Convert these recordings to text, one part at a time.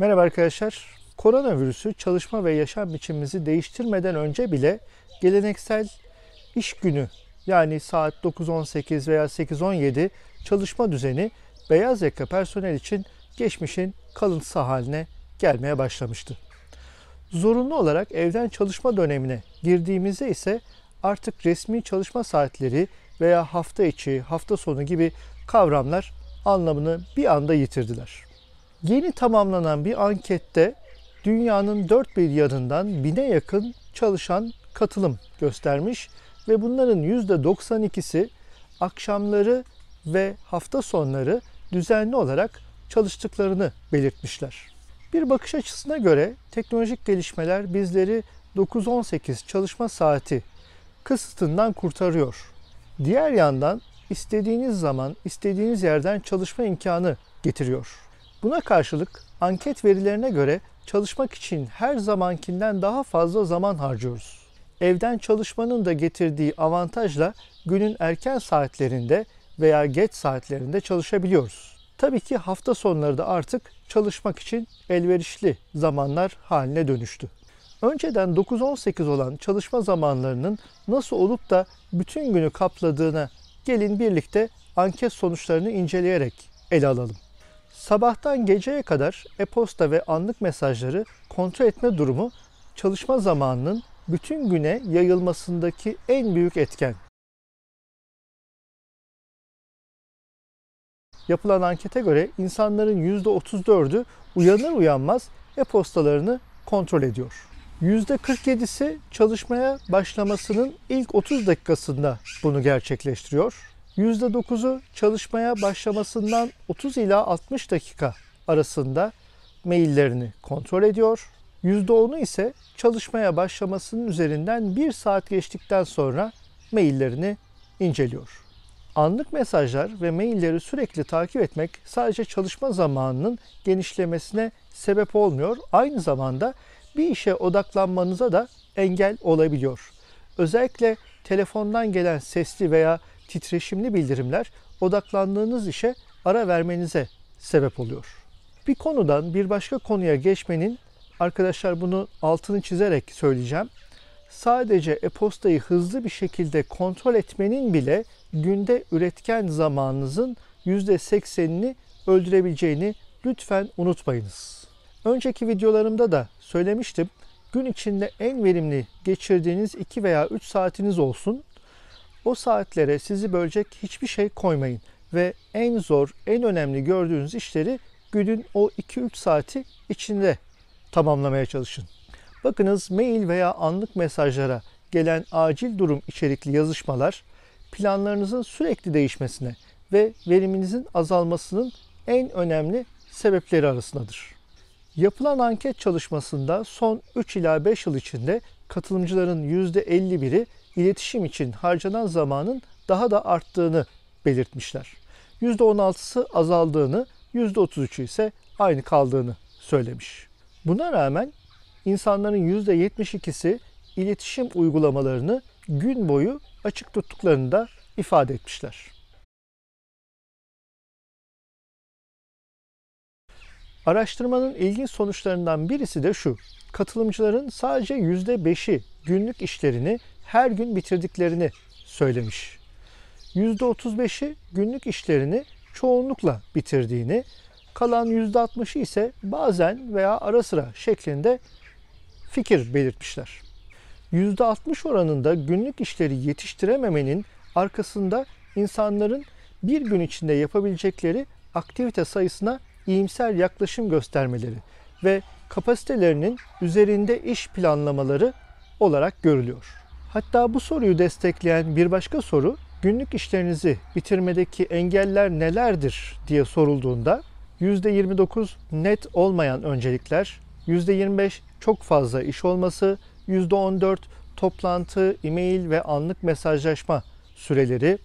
Merhaba arkadaşlar. Koronavirüsü çalışma ve yaşam biçimimizi değiştirmeden önce bile geleneksel iş günü yani saat 9.18 veya 8.17 çalışma düzeni beyaz yaka personel için geçmişin kalıntısı haline gelmeye başlamıştı. Zorunlu olarak evden çalışma dönemine girdiğimizde ise artık resmi çalışma saatleri veya hafta içi, hafta sonu gibi kavramlar anlamını bir anda yitirdiler. Yeni tamamlanan bir ankette dünyanın dört bir yanından bine yakın çalışan katılım göstermiş ve bunların yüzde %92'si akşamları ve hafta sonları düzenli olarak çalıştıklarını belirtmişler. Bir bakış açısına göre teknolojik gelişmeler bizleri 9-18 çalışma saati kısıtından kurtarıyor. Diğer yandan istediğiniz zaman istediğiniz yerden çalışma imkanı getiriyor. Buna karşılık anket verilerine göre çalışmak için her zamankinden daha fazla zaman harcıyoruz. Evden çalışmanın da getirdiği avantajla günün erken saatlerinde veya geç saatlerinde çalışabiliyoruz. Tabii ki hafta sonları da artık çalışmak için elverişli zamanlar haline dönüştü. Önceden 9-18 olan çalışma zamanlarının nasıl olup da bütün günü kapladığına gelin birlikte anket sonuçlarını inceleyerek ele alalım. Sabahtan geceye kadar e-posta ve anlık mesajları kontrol etme durumu çalışma zamanının bütün güne yayılmasındaki en büyük etken. Yapılan ankete göre insanların %34'ü uyanır uyanmaz e-postalarını kontrol ediyor. %47'si çalışmaya başlamasının ilk 30 dakikasında bunu gerçekleştiriyor. %9'u çalışmaya başlamasından 30 ila 60 dakika arasında maillerini kontrol ediyor. %10'u ise çalışmaya başlamasının üzerinden 1 saat geçtikten sonra maillerini inceliyor. Anlık mesajlar ve mailleri sürekli takip etmek sadece çalışma zamanının genişlemesine sebep olmuyor. Aynı zamanda bir işe odaklanmanıza da engel olabiliyor. Özellikle telefondan gelen sesli veya titreşimli bildirimler odaklandığınız işe ara vermenize sebep oluyor. Bir konudan bir başka konuya geçmenin arkadaşlar bunu altını çizerek söyleyeceğim. Sadece e-postayı hızlı bir şekilde kontrol etmenin bile günde üretken zamanınızın %80'ini öldürebileceğini lütfen unutmayınız. Önceki videolarımda da söylemiştim. Gün içinde en verimli geçirdiğiniz 2 veya 3 saatiniz olsun o saatlere sizi bölecek hiçbir şey koymayın ve en zor, en önemli gördüğünüz işleri günün o 2-3 saati içinde tamamlamaya çalışın. Bakınız mail veya anlık mesajlara gelen acil durum içerikli yazışmalar planlarınızın sürekli değişmesine ve veriminizin azalmasının en önemli sebepleri arasındadır. Yapılan anket çalışmasında son 3 ila 5 yıl içinde katılımcıların %51'i iletişim için harcanan zamanın daha da arttığını belirtmişler. %16'sı azaldığını, %33'ü ise aynı kaldığını söylemiş. Buna rağmen insanların %72'si iletişim uygulamalarını gün boyu açık tuttuklarını da ifade etmişler. Araştırmanın ilginç sonuçlarından birisi de şu. Katılımcıların sadece %5'i günlük işlerini her gün bitirdiklerini söylemiş. %35'i günlük işlerini çoğunlukla bitirdiğini, kalan %60'ı ise bazen veya ara sıra şeklinde fikir belirtmişler. %60 oranında günlük işleri yetiştirememenin arkasında insanların bir gün içinde yapabilecekleri aktivite sayısına iyimser yaklaşım göstermeleri ve kapasitelerinin üzerinde iş planlamaları olarak görülüyor. Hatta bu soruyu destekleyen bir başka soru günlük işlerinizi bitirmedeki engeller nelerdir diye sorulduğunda %29 net olmayan öncelikler, %25 çok fazla iş olması, %14 toplantı, e-mail ve anlık mesajlaşma süreleri,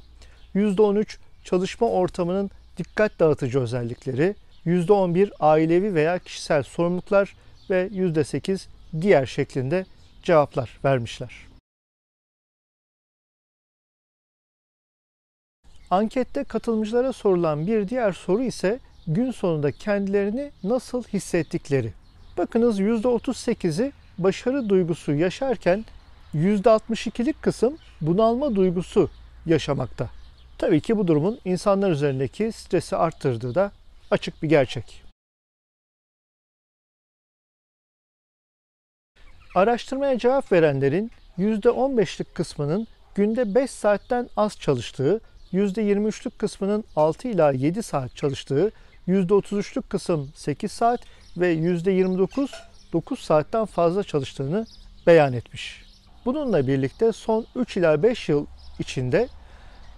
%13 çalışma ortamının dikkat dağıtıcı özellikleri, %11 ailevi veya kişisel sorumluluklar ve %8 diğer şeklinde cevaplar vermişler. Ankette katılımcılara sorulan bir diğer soru ise gün sonunda kendilerini nasıl hissettikleri. Bakınız %38'i başarı duygusu yaşarken %62'lik kısım bunalma duygusu yaşamakta. Tabii ki bu durumun insanlar üzerindeki stresi arttırdığı da açık bir gerçek. Araştırmaya cevap verenlerin %15'lik kısmının günde 5 saatten az çalıştığı, %23'lük kısmının 6 ila 7 saat çalıştığı, %33'lük kısım 8 saat ve %29 9 saatten fazla çalıştığını beyan etmiş. Bununla birlikte son 3 ila 5 yıl içinde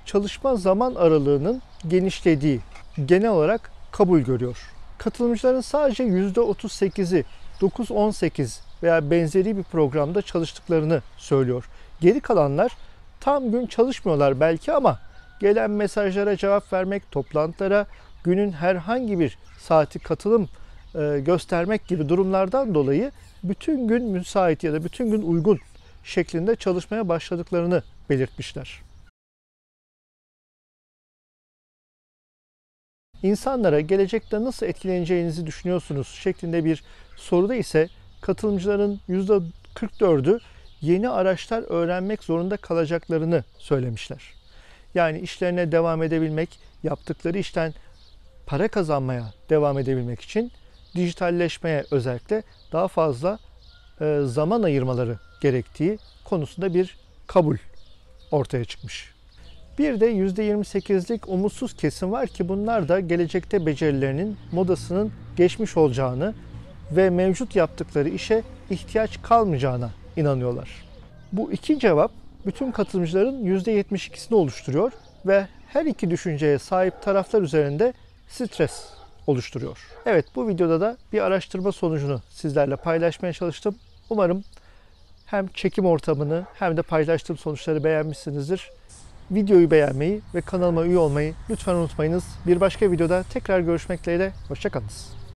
çalışma zaman aralığının genişlediği, genel olarak kabul görüyor. Katılımcıların sadece %38'i 9-18 veya benzeri bir programda çalıştıklarını söylüyor. Geri kalanlar tam gün çalışmıyorlar belki ama gelen mesajlara cevap vermek, toplantılara günün herhangi bir saati katılım e, göstermek gibi durumlardan dolayı bütün gün müsait ya da bütün gün uygun şeklinde çalışmaya başladıklarını belirtmişler. insanlara gelecekte nasıl etkileneceğinizi düşünüyorsunuz şeklinde bir soruda ise katılımcıların %44'ü yeni araçlar öğrenmek zorunda kalacaklarını söylemişler. Yani işlerine devam edebilmek, yaptıkları işten para kazanmaya devam edebilmek için dijitalleşmeye özellikle daha fazla e, zaman ayırmaları gerektiği konusunda bir kabul ortaya çıkmış. Bir de %28'lik umutsuz kesim var ki bunlar da gelecekte becerilerinin modasının geçmiş olacağını ve mevcut yaptıkları işe ihtiyaç kalmayacağına inanıyorlar. Bu iki cevap bütün katılımcıların %72'sini oluşturuyor ve her iki düşünceye sahip taraflar üzerinde stres oluşturuyor. Evet bu videoda da bir araştırma sonucunu sizlerle paylaşmaya çalıştım. Umarım hem çekim ortamını hem de paylaştığım sonuçları beğenmişsinizdir videoyu beğenmeyi ve kanalıma üye olmayı lütfen unutmayınız. Bir başka videoda tekrar görüşmek dileğiyle, hoşçakalınız.